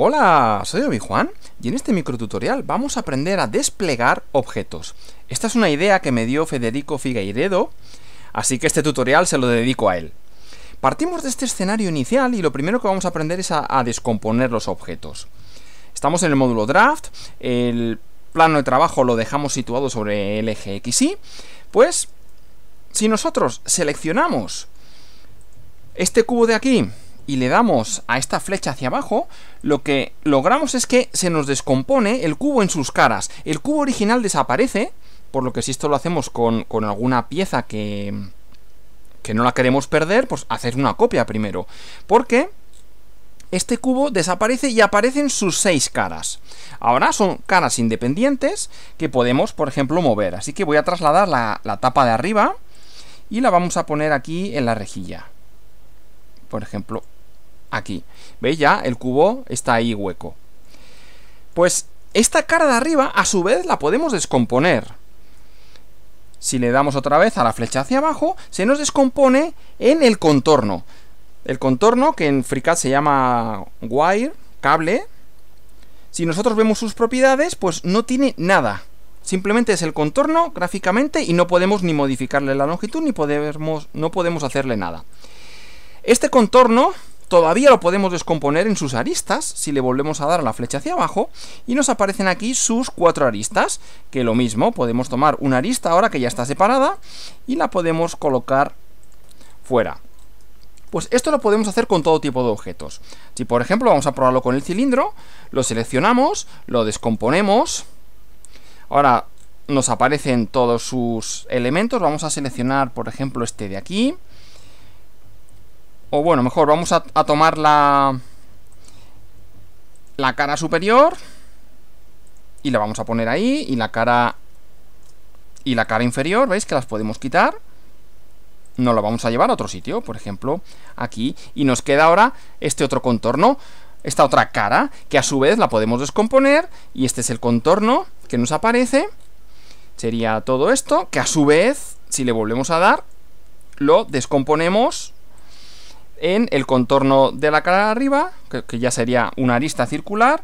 Hola, soy Obi Juan y en este microtutorial vamos a aprender a desplegar objetos. Esta es una idea que me dio Federico Figueiredo, así que este tutorial se lo dedico a él. Partimos de este escenario inicial y lo primero que vamos a aprender es a, descomponer los objetos. Estamos en el módulo draft, el plano de trabajo lo dejamos situado sobre el eje XY, pues si nosotros seleccionamos este cubo de aquí y le damos a esta flecha hacia abajo, lo que logramos es que se nos descompone el cubo en sus caras. El cubo original desaparece, por lo que si esto lo hacemos con, con alguna pieza que, que no la queremos perder, pues hacer una copia primero. Porque este cubo desaparece y aparecen sus seis caras. Ahora son caras independientes que podemos, por ejemplo, mover. Así que voy a trasladar la, la, tapa de arriba y la vamos a poner aquí en la rejilla. Por ejemplo, aquí. ¿Veis ya? El cubo está ahí hueco. Pues esta cara de arriba, a su vez, la podemos descomponer. Si le damos otra vez a la flecha hacia abajo, se nos descompone en el contorno. El contorno, que en FreeCAD se llama wire, cable. Si nosotros vemos sus propiedades, pues no tiene nada. Simplemente es el contorno gráficamente y no podemos ni modificarle la longitud ni podemos, no podemos hacerle nada. Este contorno Todavía lo podemos descomponer en sus aristas, si le volvemos a dar la flecha hacia abajo, y nos aparecen aquí sus cuatro aristas, que lo mismo, podemos tomar una arista ahora que ya está separada, y la podemos colocar fuera. Pues esto lo podemos hacer con todo tipo de objetos. Si por ejemplo vamos a probarlo con el cilindro, lo seleccionamos, lo descomponemos. Ahora nos aparecen todos sus elementos, vamos a seleccionar por ejemplo este de aquí. O bueno, mejor, vamos a, tomar la... La cara superior. Y la vamos a poner ahí. Y la cara... Y la cara inferior, ¿veis? Que las podemos quitar No la vamos a llevar a otro sitio, por ejemplo, aquí, y nos queda ahora este otro contorno, esta otra cara, que a su vez la podemos descomponer, y este es el contorno que nos aparece, sería todo esto, que a su vez, si le volvemos a dar, lo descomponemos en el contorno de la cara de arriba, que, ya sería una arista circular,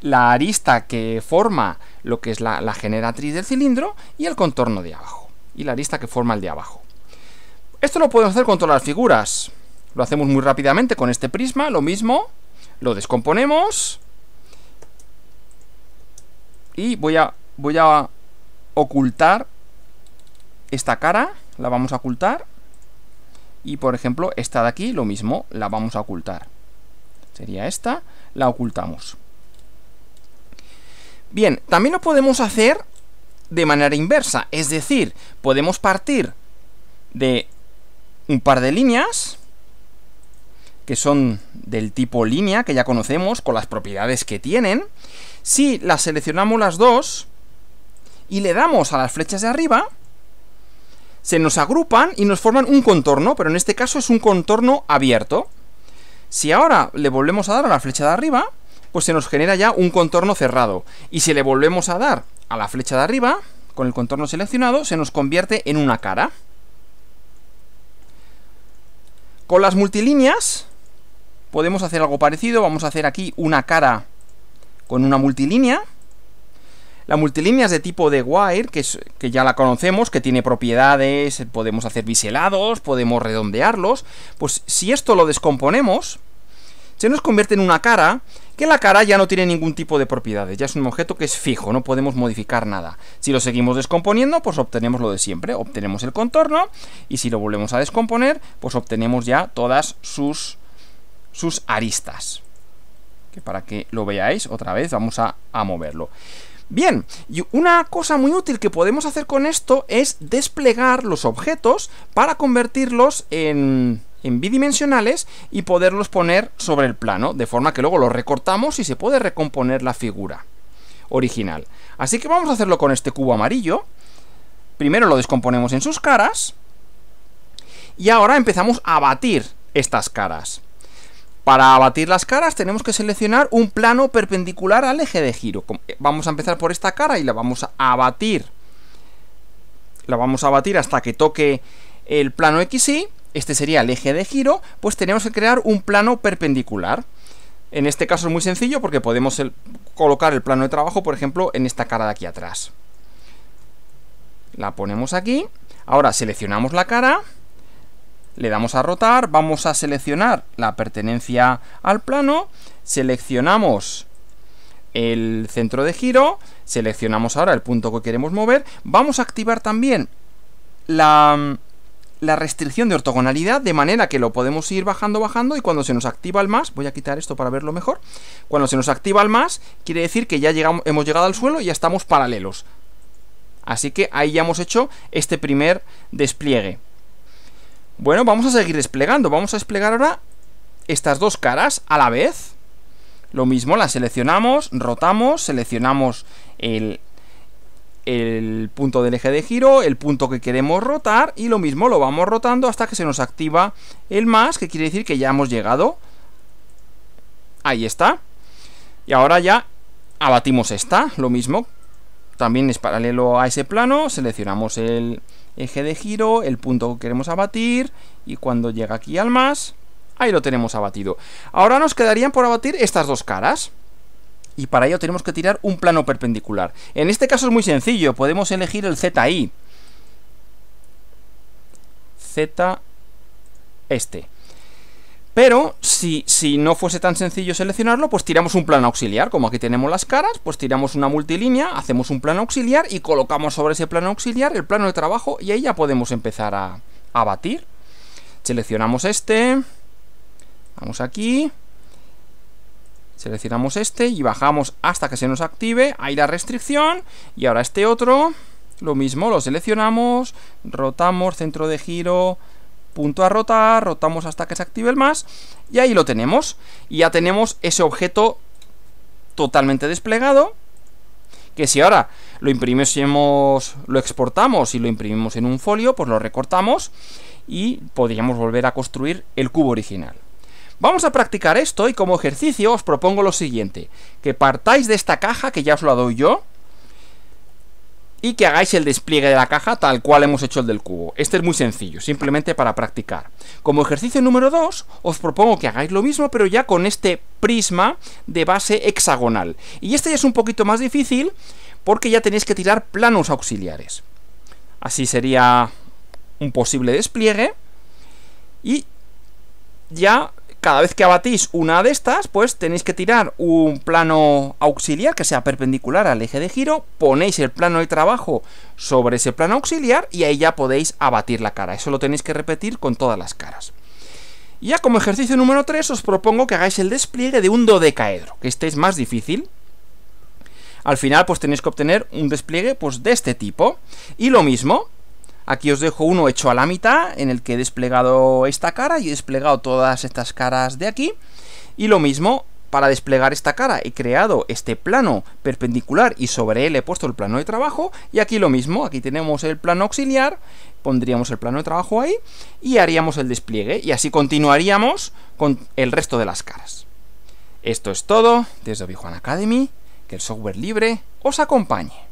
la arista que forma lo que es la, generatriz del cilindro y el contorno de abajo. Y la arista que forma el de abajo. Esto lo podemos hacer con todas las figuras. Lo hacemos muy rápidamente con este prisma, lo mismo. Lo descomponemos. Y voy a, voy a ocultar esta cara. La vamos a ocultar. Y por ejemplo, esta de aquí, lo mismo, la vamos a ocultar. Sería esta, la ocultamos. Bien, también lo podemos hacer de manera inversa, es decir, podemos partir de un par de líneas que son del tipo línea que ya conocemos con las propiedades que tienen. Si las seleccionamos las dos y le damos a las flechas de arriba, se nos agrupan y nos forman un contorno, pero en este caso es un contorno abierto. Si ahora le volvemos a dar a la flecha de arriba, pues se nos genera ya un contorno cerrado. Y si le volvemos a dar a la flecha de arriba, con el contorno seleccionado, se nos convierte en una cara. Con las multilíneas podemos hacer algo parecido. Vamos a hacer aquí una cara con una multilínea. La multilínea es de tipo de wire, que, que ya la conocemos, que tiene propiedades, podemos hacer biselados, podemos redondearlos. Pues si esto lo descomponemos, se nos convierte en una cara, que la cara ya no tiene ningún tipo de propiedades, ya es un objeto que es fijo, no podemos modificar nada. Si lo seguimos descomponiendo, pues obtenemos lo de siempre, obtenemos el contorno, y si lo volvemos a descomponer, pues obtenemos ya todas sus, sus aristas. Que para que lo veáis otra vez, vamos a moverlo. Bien, y una cosa muy útil que podemos hacer con esto es desplegar los objetos para convertirlos en en bidimensionales y poderlos poner sobre el plano, de forma que luego los recortamos y se puede recomponer la figura original. Así que vamos a hacerlo con este cubo amarillo. Primero lo descomponemos en sus caras y ahora empezamos a batir estas caras. Para abatir las caras tenemos que seleccionar un plano perpendicular al eje de giro. Eh, vamos a empezar por esta cara y la vamos a abatir. La vamos a abatir hasta que toque el plano XY. Este sería el eje de giro. Pues tenemos que crear un plano perpendicular. En este caso es muy sencillo porque podemos colocar el plano de trabajo, por ejemplo, en esta cara de aquí atrás. La ponemos aquí. Ahora seleccionamos la cara le damos a rotar, vamos a seleccionar la pertenencia al plano, seleccionamos el centro de giro, seleccionamos ahora el punto que queremos mover, vamos a activar también la, restricción de ortogonalidad, de manera que lo podemos ir bajando, bajando, y cuando se nos activa el más, voy a quitar esto para verlo mejor, cuando se nos activa el más, quiere decir que ya hemos llegado al suelo y ya estamos paralelos. Así que ahí ya hemos hecho este primer despliegue. Bueno, vamos a seguir desplegando. Vamos a desplegar ahora estas dos caras a la vez. Lo mismo, las seleccionamos, rotamos, seleccionamos el, el punto del eje de giro, el punto que queremos rotar y lo mismo lo vamos rotando hasta que se nos activa el más, que quiere decir que ya hemos llegado. Ahí está. Y ahora ya abatimos esta, lo mismo. También es paralelo a ese plano, seleccionamos el, eje de giro, el punto que queremos abatir y cuando llega aquí al más, ahí lo tenemos abatido. Ahora nos quedarían por abatir estas dos caras y para ello tenemos que tirar un plano perpendicular. En este caso es muy sencillo, podemos elegir el ZI. Z este. Pero si, no fuese tan sencillo seleccionarlo, pues tiramos un plano auxiliar. Como aquí tenemos las caras, pues tiramos una multilínea, hacemos un plano auxiliar y colocamos sobre ese plano auxiliar el plano de trabajo y ahí ya podemos empezar a, a batir. Seleccionamos este, vamos aquí, seleccionamos este y bajamos hasta que se nos active. Ahí la restricción y ahora este otro, lo mismo, lo seleccionamos, rotamos, centro de giro, punto a rotar, rotamos hasta que se active el más, y ahí lo tenemos. Y ya tenemos ese objeto totalmente desplegado, que si ahora lo imprimimos, lo exportamos y lo imprimimos en un folio, pues lo recortamos y podríamos volver a construir el cubo original. Vamos a practicar esto y como ejercicio os propongo lo siguiente, que partáis de esta caja que ya os la doy yo, y que hagáis el despliegue de la caja tal cual hemos hecho el del cubo. Este es muy sencillo, simplemente para practicar. Como ejercicio número 2, os propongo que hagáis lo mismo, pero ya con este prisma de base hexagonal. Y este ya es un poquito más difícil, porque ya tenéis que tirar planos auxiliares. Así sería un posible despliegue. Y ya cada vez que abatís una de estas, pues tenéis que tirar un plano auxiliar que sea perpendicular al eje de giro, ponéis el plano de trabajo sobre ese plano auxiliar y ahí ya podéis abatir la cara. Eso lo tenéis que repetir con todas las caras. Y ya como ejercicio número 3 os propongo que hagáis el despliegue de un dodecaedro, que este es más difícil. Al final pues tenéis que obtener un despliegue pues de este tipo. Y lo mismo, Aquí os dejo uno hecho a la mitad, en el que he desplegado esta cara y he desplegado todas estas caras de aquí. Y lo mismo, para desplegar esta cara he creado este plano perpendicular y sobre él he puesto el plano de trabajo. Y aquí lo mismo, aquí tenemos el plano auxiliar, pondríamos el plano de trabajo ahí y haríamos el despliegue. Y así continuaríamos con el resto de las caras. Esto es todo desde obi Academy. Que el software libre os acompañe.